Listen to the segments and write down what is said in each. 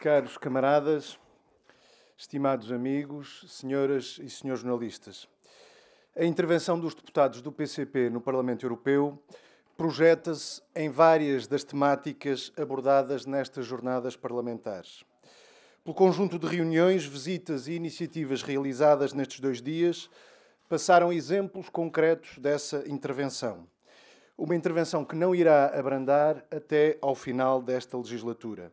Caros camaradas, estimados amigos, senhoras e senhores jornalistas, a intervenção dos deputados do PCP no Parlamento Europeu projeta-se em várias das temáticas abordadas nestas jornadas parlamentares. Pelo conjunto de reuniões, visitas e iniciativas realizadas nestes dois dias, passaram exemplos concretos dessa intervenção. Uma intervenção que não irá abrandar até ao final desta legislatura.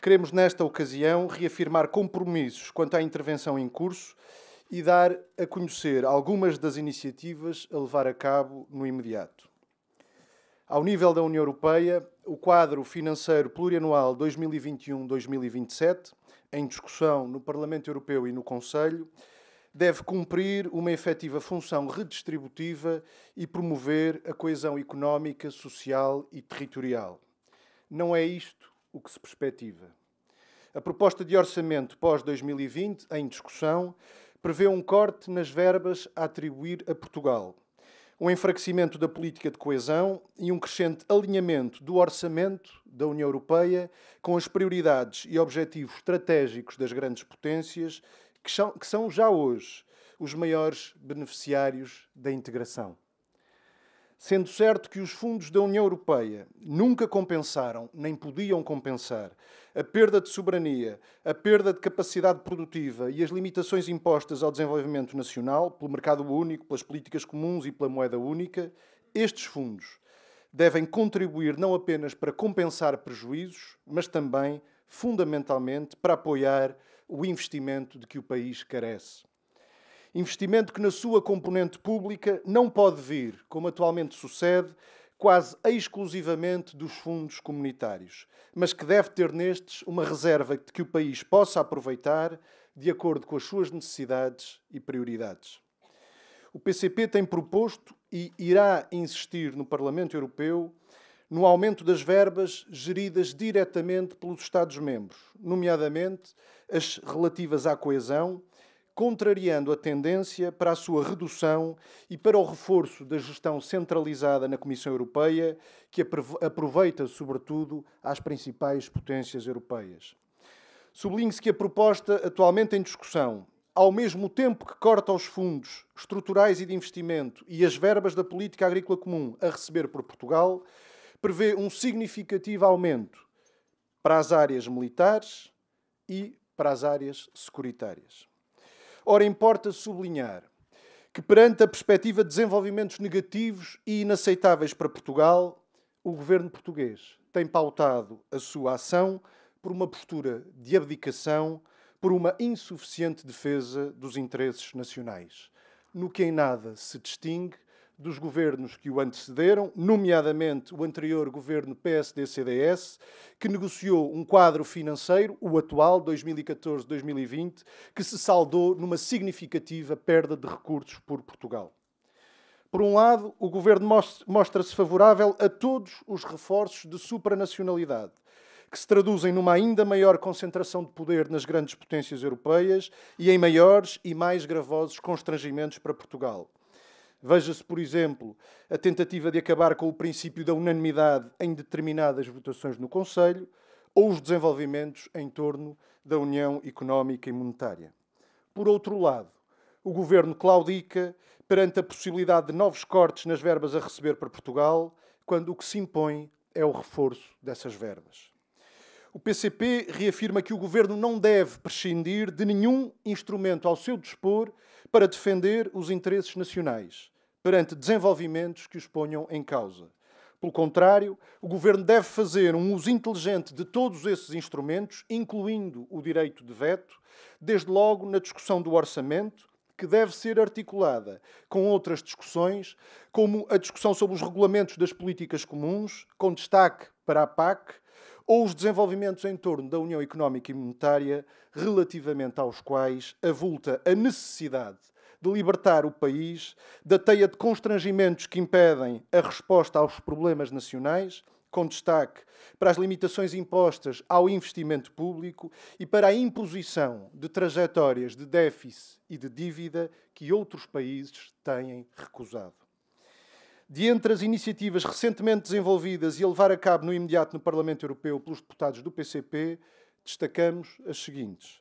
Queremos, nesta ocasião, reafirmar compromissos quanto à intervenção em curso e dar a conhecer algumas das iniciativas a levar a cabo no imediato. Ao nível da União Europeia, o quadro financeiro plurianual 2021-2027, em discussão no Parlamento Europeu e no Conselho, deve cumprir uma efetiva função redistributiva e promover a coesão económica, social e territorial. Não é isto o que se perspectiva. A proposta de orçamento pós-2020, em discussão, prevê um corte nas verbas a atribuir a Portugal, um enfraquecimento da política de coesão e um crescente alinhamento do orçamento da União Europeia com as prioridades e objetivos estratégicos das grandes potências, que são, que são já hoje os maiores beneficiários da integração. Sendo certo que os fundos da União Europeia nunca compensaram, nem podiam compensar, a perda de soberania, a perda de capacidade produtiva e as limitações impostas ao desenvolvimento nacional, pelo mercado único, pelas políticas comuns e pela moeda única, estes fundos devem contribuir não apenas para compensar prejuízos, mas também, fundamentalmente, para apoiar o investimento de que o país carece. Investimento que, na sua componente pública, não pode vir, como atualmente sucede, quase exclusivamente dos fundos comunitários, mas que deve ter nestes uma reserva de que o país possa aproveitar de acordo com as suas necessidades e prioridades. O PCP tem proposto e irá insistir no Parlamento Europeu no aumento das verbas geridas diretamente pelos Estados-membros, nomeadamente as relativas à coesão contrariando a tendência para a sua redução e para o reforço da gestão centralizada na Comissão Europeia, que aproveita, sobretudo, as principais potências europeias. Sublinhe-se que a proposta atualmente em discussão, ao mesmo tempo que corta os fundos estruturais e de investimento e as verbas da política agrícola comum a receber por Portugal, prevê um significativo aumento para as áreas militares e para as áreas securitárias. Ora, importa sublinhar que, perante a perspectiva de desenvolvimentos negativos e inaceitáveis para Portugal, o governo português tem pautado a sua ação por uma postura de abdicação, por uma insuficiente defesa dos interesses nacionais, no que em nada se distingue dos governos que o antecederam, nomeadamente o anterior governo PSD-CDS, que negociou um quadro financeiro, o atual, 2014-2020, que se saldou numa significativa perda de recursos por Portugal. Por um lado, o governo mostra-se favorável a todos os reforços de supranacionalidade, que se traduzem numa ainda maior concentração de poder nas grandes potências europeias e em maiores e mais gravosos constrangimentos para Portugal Veja-se, por exemplo, a tentativa de acabar com o princípio da unanimidade em determinadas votações no Conselho ou os desenvolvimentos em torno da União Económica e Monetária. Por outro lado, o governo claudica perante a possibilidade de novos cortes nas verbas a receber para Portugal, quando o que se impõe é o reforço dessas verbas. O PCP reafirma que o governo não deve prescindir de nenhum instrumento ao seu dispor para defender os interesses nacionais perante desenvolvimentos que os ponham em causa. Pelo contrário, o governo deve fazer um uso inteligente de todos esses instrumentos, incluindo o direito de veto, desde logo na discussão do orçamento, que deve ser articulada com outras discussões, como a discussão sobre os regulamentos das políticas comuns, com destaque para a PAC, ou os desenvolvimentos em torno da União Económica e Monetária, relativamente aos quais avulta a necessidade de libertar o país da teia de constrangimentos que impedem a resposta aos problemas nacionais, com destaque para as limitações impostas ao investimento público e para a imposição de trajetórias de déficit e de dívida que outros países têm recusado de entre as iniciativas recentemente desenvolvidas e a levar a cabo no imediato no Parlamento Europeu pelos deputados do PCP, destacamos as seguintes.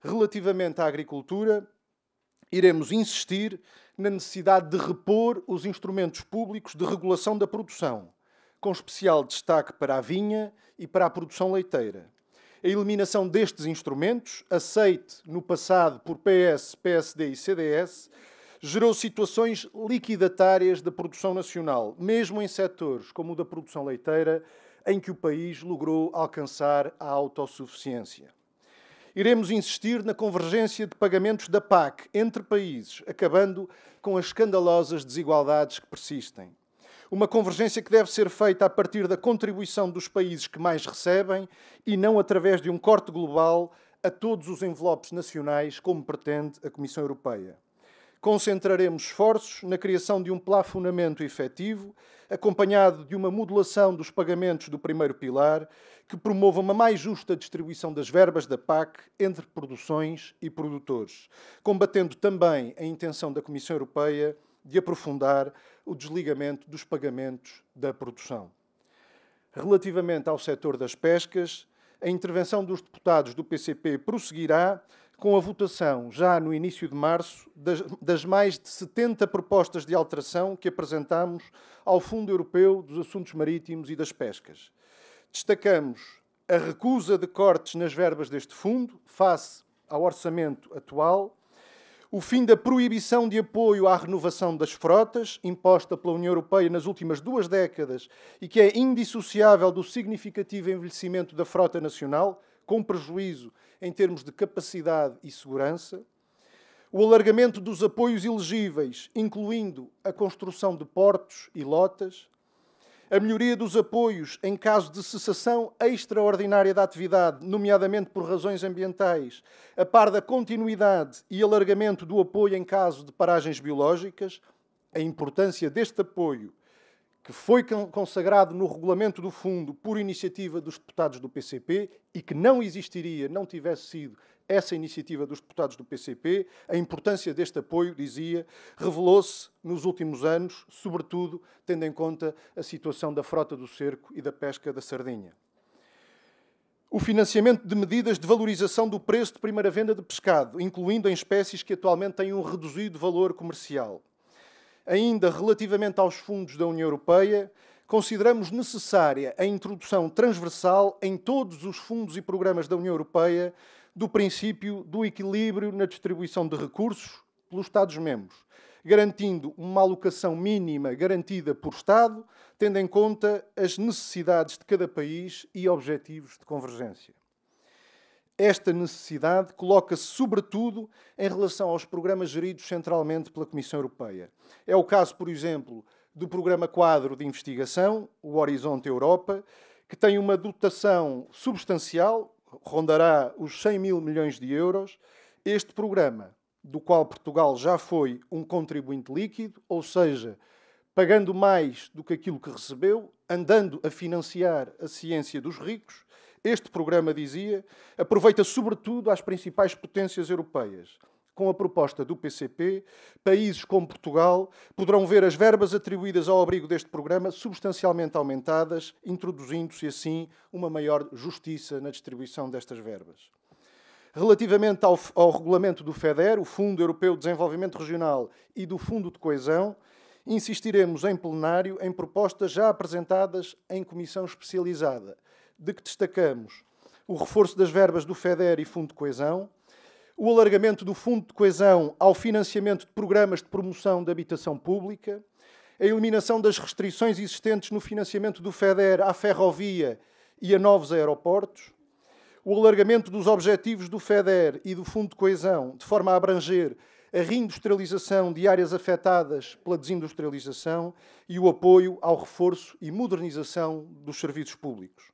Relativamente à agricultura, iremos insistir na necessidade de repor os instrumentos públicos de regulação da produção, com especial destaque para a vinha e para a produção leiteira. A eliminação destes instrumentos, aceite no passado por PS, PSD e CDS, gerou situações liquidatárias da produção nacional, mesmo em setores como o da produção leiteira, em que o país logrou alcançar a autossuficiência. Iremos insistir na convergência de pagamentos da PAC entre países, acabando com as escandalosas desigualdades que persistem. Uma convergência que deve ser feita a partir da contribuição dos países que mais recebem e não através de um corte global a todos os envelopes nacionais, como pretende a Comissão Europeia. Concentraremos esforços na criação de um plafonamento efetivo, acompanhado de uma modulação dos pagamentos do primeiro pilar, que promova uma mais justa distribuição das verbas da PAC entre produções e produtores, combatendo também a intenção da Comissão Europeia de aprofundar o desligamento dos pagamentos da produção. Relativamente ao setor das pescas, a intervenção dos deputados do PCP prosseguirá com a votação, já no início de março, das, das mais de 70 propostas de alteração que apresentámos ao Fundo Europeu dos Assuntos Marítimos e das Pescas. Destacamos a recusa de cortes nas verbas deste fundo, face ao orçamento atual, o fim da proibição de apoio à renovação das frotas, imposta pela União Europeia nas últimas duas décadas e que é indissociável do significativo envelhecimento da frota nacional, com prejuízo em termos de capacidade e segurança, o alargamento dos apoios elegíveis, incluindo a construção de portos e lotas, a melhoria dos apoios em caso de cessação extraordinária da atividade, nomeadamente por razões ambientais, a par da continuidade e alargamento do apoio em caso de paragens biológicas, a importância deste apoio que foi consagrado no regulamento do fundo por iniciativa dos deputados do PCP e que não existiria, não tivesse sido essa iniciativa dos deputados do PCP, a importância deste apoio, dizia, revelou-se nos últimos anos, sobretudo tendo em conta a situação da frota do cerco e da pesca da sardinha. O financiamento de medidas de valorização do preço de primeira venda de pescado, incluindo em espécies que atualmente têm um reduzido valor comercial. Ainda relativamente aos fundos da União Europeia, consideramos necessária a introdução transversal em todos os fundos e programas da União Europeia do princípio do equilíbrio na distribuição de recursos pelos Estados-membros, garantindo uma alocação mínima garantida por Estado, tendo em conta as necessidades de cada país e objetivos de convergência. Esta necessidade coloca-se, sobretudo, em relação aos programas geridos centralmente pela Comissão Europeia. É o caso, por exemplo, do Programa Quadro de Investigação, o Horizonte Europa, que tem uma dotação substancial, rondará os 100 mil milhões de euros. Este programa, do qual Portugal já foi um contribuinte líquido, ou seja, pagando mais do que aquilo que recebeu, andando a financiar a ciência dos ricos, este programa, dizia, aproveita sobretudo as principais potências europeias. Com a proposta do PCP, países como Portugal poderão ver as verbas atribuídas ao abrigo deste programa substancialmente aumentadas, introduzindo-se assim uma maior justiça na distribuição destas verbas. Relativamente ao, ao, regulamento do FEDER, o Fundo Europeu de Desenvolvimento Regional e do Fundo de Coesão, insistiremos em plenário em propostas já apresentadas em comissão especializada, de que destacamos o reforço das verbas do FEDER e Fundo de Coesão, o alargamento do Fundo de Coesão ao financiamento de programas de promoção da habitação pública, a eliminação das restrições existentes no financiamento do FEDER à ferrovia e a novos aeroportos, o alargamento dos objetivos do FEDER e do Fundo de Coesão, de forma a abranger a reindustrialização de áreas afetadas pela desindustrialização e o apoio ao reforço e modernização dos serviços públicos.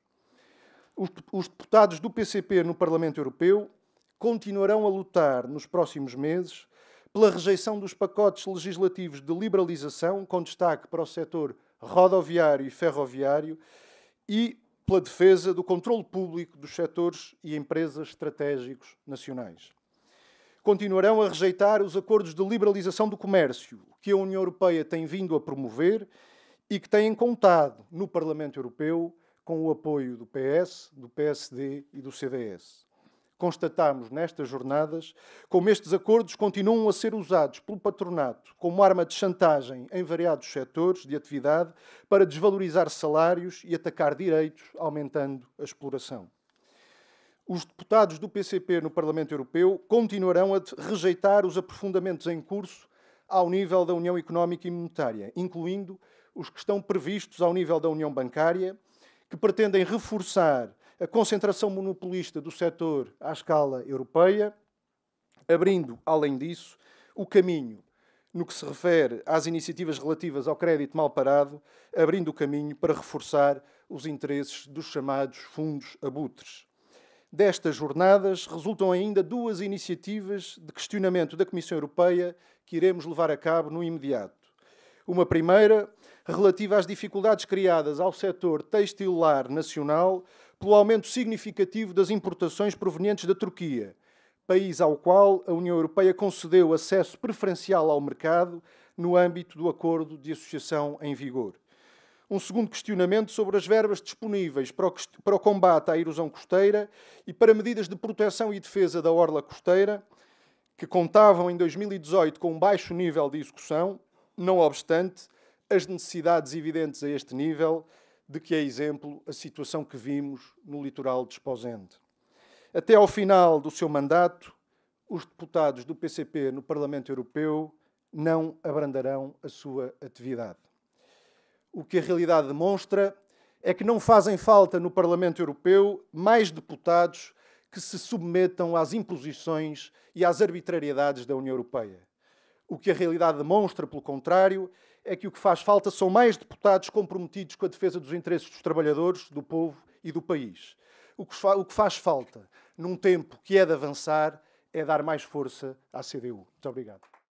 Os deputados do PCP no Parlamento Europeu continuarão a lutar nos próximos meses pela rejeição dos pacotes legislativos de liberalização, com destaque para o setor rodoviário e ferroviário, e pela defesa do controle público dos setores e empresas estratégicos nacionais. Continuarão a rejeitar os acordos de liberalização do comércio que a União Europeia tem vindo a promover e que têm contado no Parlamento Europeu com o apoio do PS, do PSD e do CDS. Constatamos nestas jornadas como estes acordos continuam a ser usados pelo patronato como arma de chantagem em variados setores de atividade para desvalorizar salários e atacar direitos, aumentando a exploração. Os deputados do PCP no Parlamento Europeu continuarão a rejeitar os aprofundamentos em curso ao nível da União Económica e Monetária, incluindo os que estão previstos ao nível da União Bancária que pretendem reforçar a concentração monopolista do setor à escala europeia, abrindo, além disso, o caminho no que se refere às iniciativas relativas ao crédito mal parado, abrindo o caminho para reforçar os interesses dos chamados fundos abutres. Destas jornadas resultam ainda duas iniciativas de questionamento da Comissão Europeia que iremos levar a cabo no imediato. Uma primeira relativa às dificuldades criadas ao setor textilar nacional pelo aumento significativo das importações provenientes da Turquia, país ao qual a União Europeia concedeu acesso preferencial ao mercado no âmbito do acordo de associação em vigor. Um segundo questionamento sobre as verbas disponíveis para o, combate à erosão costeira e para medidas de proteção e defesa da orla costeira, que contavam em 2018 com um baixo nível de execução, não obstante, as necessidades evidentes a este nível, de que é exemplo a situação que vimos no litoral de Esposende. Até ao final do seu mandato, os deputados do PCP no Parlamento Europeu não abrandarão a sua atividade. O que a realidade demonstra é que não fazem falta no Parlamento Europeu mais deputados que se submetam às imposições e às arbitrariedades da União Europeia. O que a realidade demonstra, pelo contrário, é que o que faz falta são mais deputados comprometidos com a defesa dos interesses dos trabalhadores, do povo e do país. O que, o que faz falta, num tempo que é de avançar, é dar mais força à CDU. Muito obrigado.